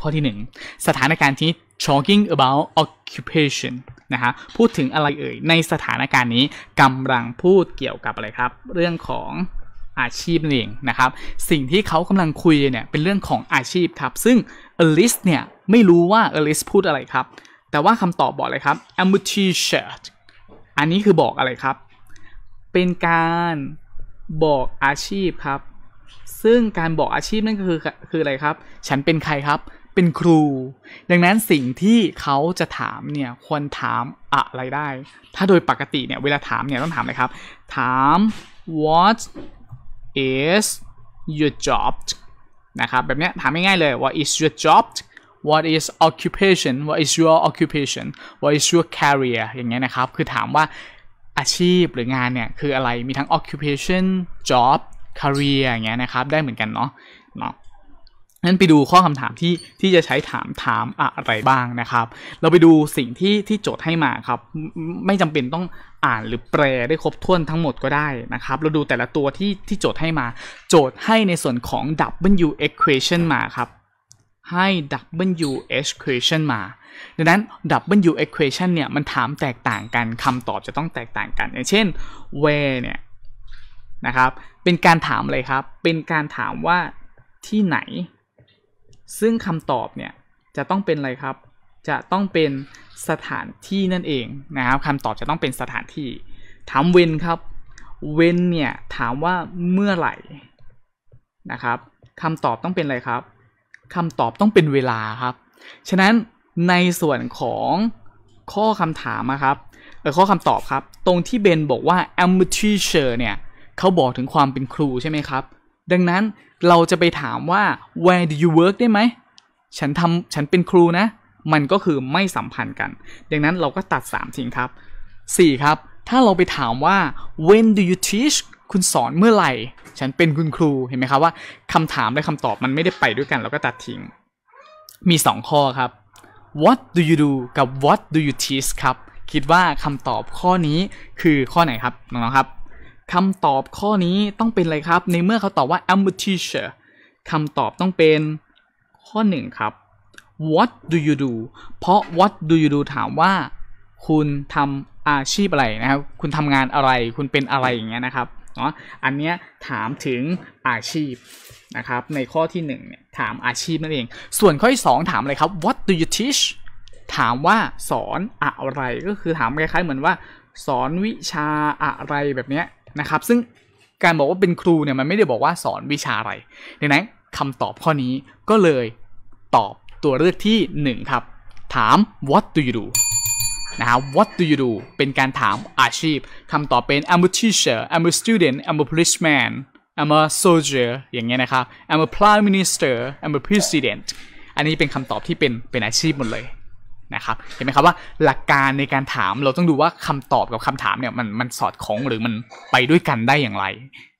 ข้อที่หนึ่งสถานการณ์ที่ talking about occupation นะฮะพูดถึงอะไรเอ่ยในสถานการณ์นี้กำลังพูดเกี่ยวกับอะไรครับ เรื่องของอาชีพน่เองนะครับ สิ่งที่เขากำลังคุยเนี่ยเป็นเรื่องของอาชีพครับ ซึ่ง Alice เนี่ย ไม่รู้ว่า Alice พูดอะไรครับ แต่ว่าคำตอบบอกอะไรครับ a m a t e s h i r อันนี้คือบอกอะไรครับ เป็นการบอกอาชีพครับ ซึ่งการบอกอาชีพนั่นก็คือคืออะไรครับ ฉันเป็นใครครับเป็นครู ดังนั้นสิ่งที่เขาจะถามเนี่ย ควรถามอะไรได้ ถ้าโดยปกติเนี่ย เวลาถามเนี่ยต้องถามเลยครับ ถาม what is your job นะครับ แบบนี้ถามง่ายๆเลย what is your job what is occupation what is your occupation what is your career อย่างเงี้ยนะครับ คือถามว่าอาชีพหรืองานเนี่ย คืออะไร มีทั้ง occupation job career อย่างเงี้ยนะครับได้เหมือนกันเนาะเนาะั้นไปดูข้อคำถามที่ที่จะใช้ถามถามอะไรบ้างนะครับ เราไปดูสิ่งที่ที่โจทย์ให้มาครับ ไม่จำเป็นต้องอ่านหรือแปลได้ครบถ้วนทั้งหมดก็ได้นะครับเราดูแต่ละตัวที่ที่โจทย์ให้มา โจทย์ให้ในส่วนของ W equation มาครับ ให้ W equation มา ดังนั้น W equation เนี่ยมันถามแตกต่างกันคำตอบจะต้องแตกต่างกัน อย่างเช่น where เนี่ยนะครับเป็นการถามอะไรครับเป็นการถามว่าที่ไหนซึ่งคำตอบเนี่ยจะต้องเป็นอะไรครับ จะต้องเป็นสถานที่นั่นเองนะครับคำตอบจะต้องเป็นสถานที่ถามเวนครับเวนเนี่ยถามว่าเมื่อไหร่นะครับคำตอบต้องเป็นอะไรครับคำตอบต้องเป็นเวลาครับ ฉะนั้นในส่วนของข้อคำถามครับเออข้อคำตอบครับตรงที่เบนบอกว่า amateur เนี่ยเขาบอกถึงความเป็นครูใช่ไหมครับดังนั้นเราจะไปถามว่า where do you work ได้ไหม ฉันทำฉันเป็นครูนะ มันก็คือไม่สัมพันธ์กัน ดังนั้นเราก็ตัด3ทิ้งครับ4ครับ ถ้าเราไปถามว่า when do you teach คุณสอนเมื่อไหร่ ฉันเป็นคุณครู เห็นไหมครับว่าคำถามและคำตอบมันไม่ได้ไปด้วยกัน เราก็ตัดทิ้ง มี2ข้อครับ what do you do กับ what do you teach ครับ คิดว่าคำตอบข้อนี้คือข้อไหนครับน้องๆครับคำตอบข้อนี้ต้องเป็นอะไรครับ ในเมื่อเขาตอบว่า i m a t e a c h e r คำตอบต้องเป็นข้อหนึ่งครับ what do you do เพราะ what do you do ถามว่า คุณทำอาชีพอะไรนะครับ คุณทำงานอะไรคุณเป็นอะไรอย่างเงี้ยนะครับเนาะอันเนี้ยถามถึงอาชีพนะครับ ในข้อที่1เนี่ยถามอาชีพนั่นเองส่วนข้อที่ 2 ถามอะไรครับ what do you teach ถามว่าสอนอะไรก็คือถามคล้าย ๆ เหมือนว่า สอนวิชาอะไรแบบเนี้ยนะครับซึ่งการบอกว่าเป็นครูเนี่ยมันไม่ได้บอกว่าสอนวิชาอะไรดังนั้นคำตอบข้อนี้ก็เลยตอบตัวเลือกที่1ครับ ถาม what do you do นะครับ what do you do เป็นการถามอาชีพคำตอบเป็น I'm a teacher I'm a student I'm a policeman I'm a soldier อย่างเงี้ยนะครับ I'm a prime minister I'm a president อันนี้เป็นคำตอบที่เป็นเป็นอาชีพหมดเลยนะครับ เห็นไหมครับว่าหลักการในการถามเราต้องดูว่าคำตอบกับคำถามเนี่ย มันมันสอดคล้องหรือมันไปด้วยกันได้อย่างไร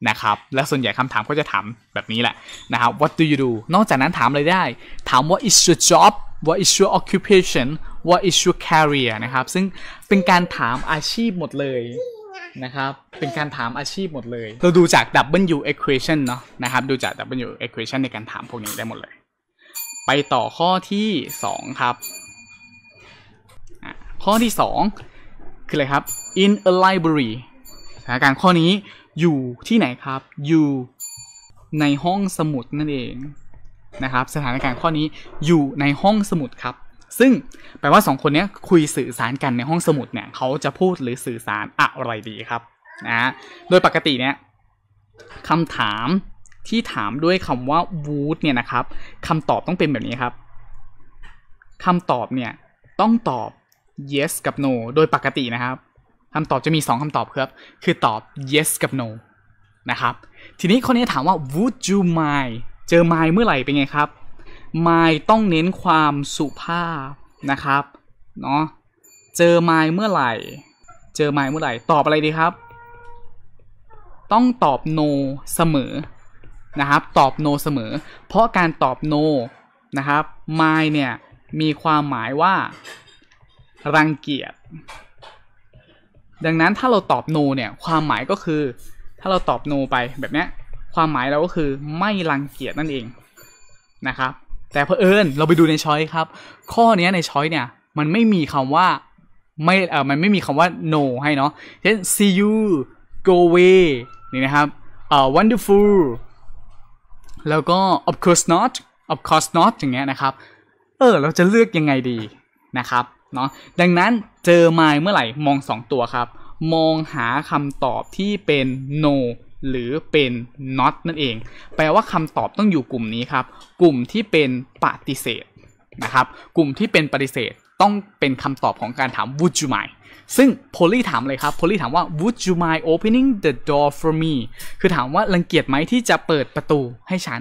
นะครับ และส่วนใหญ่คำถามก็จะถามแบบนี้แหละนะครับ what do you do นอกจากนั้นถามอะไรได้ ถาม what is your job what is your occupation what is your career นะครับซึ่งเป็นการถามอาชีพหมดเลยนะครับ เป็นการถามอาชีพหมดเลย เราดูจาก W equation เนาะนะครับ ดูจาก W equation ในการถามพวกนี้ได้หมดเลย ไปต่อข้อที่ 2 ครับข้อ ที่2คืออะไรครับ in a library สถานการณ์ข้อนี้อยู่ที่ไหนครับอยู่ในห้องสมุดนั่นเองนะครับสถานการณ์ข้อนี้อยู่ในห้องสมุดครับ ซึ่งแปลว่า2คนนี้คุยสื่อสารกันในห้องสมุดเนี่ยเขาจะพูดหรือสื่อสารอะไรดีครับนะโดยปกติเนี่ยคำถามที่ถามด้วยคำว่า would เนี่ยนะครับคำตอบต้องเป็นแบบนี้ครับคำตอบเนี่ยต้องตอบ yes กับ no โดยปกตินะครับคำตอบจะมี 2 คำตอบครับ คือตอบ yes กับ no นะครับ ทีนี้ข้อนี้ถามว่า would you mind เจอ mind เมื่อไหร่เป็นไงครับ mind ต้องเน้นความสุภาพนะครับเนาะเจอ mind เมื่อไหร่ เจอ mind เมื่อไหร่ ตอบอะไรดีครับ ต้องตอบ no เสมอนะครับตอบ no เสมอ เพราะการตอบ no นะครับ mind เนี่ยมีความหมายว่ารังเกียจ ดังนั้นถ้าเราตอบ no เนี่ยความหมายก็คือถ้าเราตอบ no ไปแบบนี้ความหมายเราก็คือไม่รังเกียจนั่นเองนะครับ แต่เพอเอิญเราไปดูในช้อยครับ ข้อนี้ในช้อยเนี่ยมันไม่มีคำว่าไม่เออมันไม่มีคำว่า no ให้เนาะเช่น see you go away นี่นะครับเอ่อ wonderful แล้วก็ of course not of course not อย่างเงี้ยนะครับเออเราจะเลือกยังไงดีนะครับเนาะดังนั้นเจอไม้เมื่อไหร่มอง 2 ตัวครับ มองหาคำตอบที่เป็น no หรือเป็น not นั่นเอง แปลว่าคำตอบต้องอยู่กลุ่มนี้ครับ กลุ่มที่เป็นปฏิเสธนะครับ กลุ่มที่เป็นปฏิเสธต้องเป็นคำตอบของการถาม would you mind ซึ่งโพลี่ถามเลยครับโพลี่ถามว่า would you mind opening the door for me คือถามว่ารังเกียจไหมที่จะเปิดประตูให้ฉัน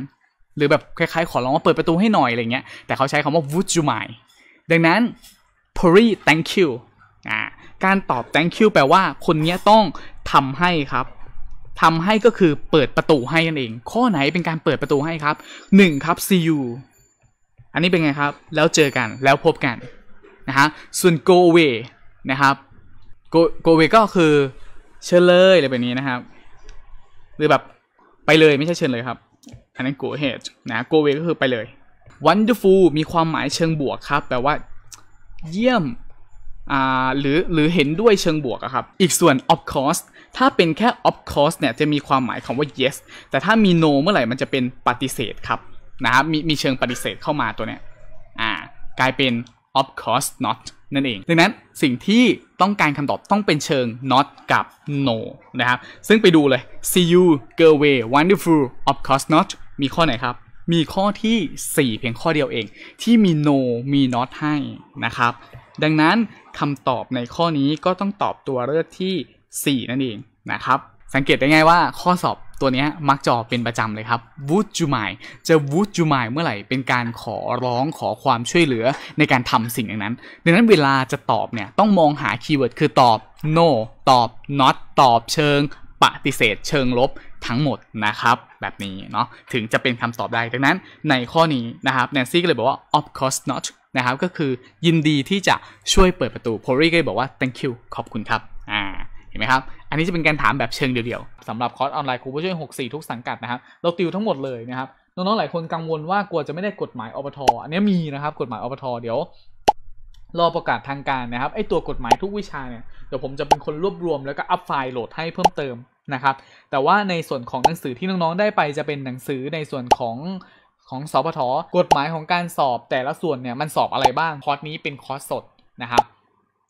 หรือแบบคล้ายๆ ขอร้องว่าเปิดประตูให้หน่อยอะไรเงี้ยแต่เขาใช้คำว่า would you mind ดังนั้น p r e l thank you อ่า การตอบ thank you แปลว่าคนนี้ต้องทำให้ครับ ทำให้ก็คือเปิดประตูให้นั่นเอง ข้อไหนเป็นการเปิดประตูให้ครับ1ครับ see you อันนี้เป็นไงครับ แล้วเจอกัน แล้วพบกันนะฮะ ส่วน go away นะครับ go go away ก็คือ เชิญเลยอะไรแบบนี้นะครับ หรือแบบไปเลยไม่ใช่เชิญเลยครับ อันนั้น go ahead นะ go away ก็คือไปเลย wonderful มีความหมายเชิงบวกครับ แปลว่าเยี่ยมอ่าหรือหรือเห็นด้วยเชิงบวกครับ อีกส่วน of course ถ้าเป็นแค่ of course เนี่ยจะมีความหมายคำว่า yes แต่ถ้ามี no เมื่อไหร่มันจะเป็นปฏิเสธครับนะครับมีมีเชิงปฏิเสธเข้ามาตัวเนี้ยอ่ากลายเป็น of course not นั่นเองดังนั้นสิ่งที่ต้องการคำตอบต้องเป็นเชิง not กับ no นะครับ ซึ่งไปดูเลย see you girl way wonderful of course not มีข้อไหนครับมีข้อที่ 4 เพียงข้อเดียวเอง ที่มี no มี not ให้นะครับ ดังนั้นคำตอบในข้อนี้ก็ต้องตอบตัวเลือกที่ 4 นั่นเองนะครับ สังเกตได้ง่ายว่าข้อสอบตัวนี้มักจอเป็นประจำเลยครับ would you mind จะ would you mind เมื่อไหร่เป็นการขอร้องขอความช่วยเหลือในการทำสิ่งอย่างนั้น ดังนั้นเวลาจะตอบเนี่ย ต้องมองหาคีย์เวิร์ดคือตอบ no ตอบ not ตอบเชิง ปฏิเสธ เชิงลบทั้งหมดนะครับ แบบนี้เนาะถึงจะเป็นคำตอบได้ดังนั้นในข้อนี้นะครับ แนนซี่ก็เลยบอกว่า of course not นะครับ ก็คือยินดีที่จะช่วยเปิดประตูโพลี่ก็เลยบอกว่า thank you ขอบคุณครับอ่าเห็นไหมครับ อันนี้จะเป็นการถามแบบเชิงเดียวๆสำหรับคอร์สออนไลน์ครูผู้ช่วย 64 ทุกสังกัดนะครับ เราติวทั้งหมดเลยนะครับ น้องๆหลายคนกังวลว่ากลัวจะไม่ได้กฎหมายอบทอันนี้มีนะครับกฎหมายอบทเดี๋ยวรอประกาศทางการนะครับไอตัวกฎหมายทุกวิชาเนี่ยเดี๋ยวผมจะเป็นคนรวบรวมแล้วก็อัพไฟล์โหลดให้เพิ่มเติมนะครับแต่ว่าในส่วนของหนังสือที่ น้อง ๆ ได้ไปจะเป็นหนังสือในส่วนของ ของสพทกฎหมายของการสอบแต่ละส่วน เนี่ยมันสอบอะไรบ้างคอร์สนี้เป็นคอร์สสดนะครับ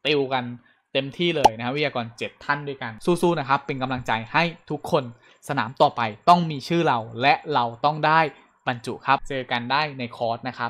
ติวกันเต็มที่เลยนะครับวิทยากร7ท่านด้วยกันสู้ๆนะครับเป็นกำลังใจให้ทุกคนสนามต่อไปต้องมีชื่อเราและเราต้องได้บรรจุครับ เจอกันได้ในคอร์สนะครับ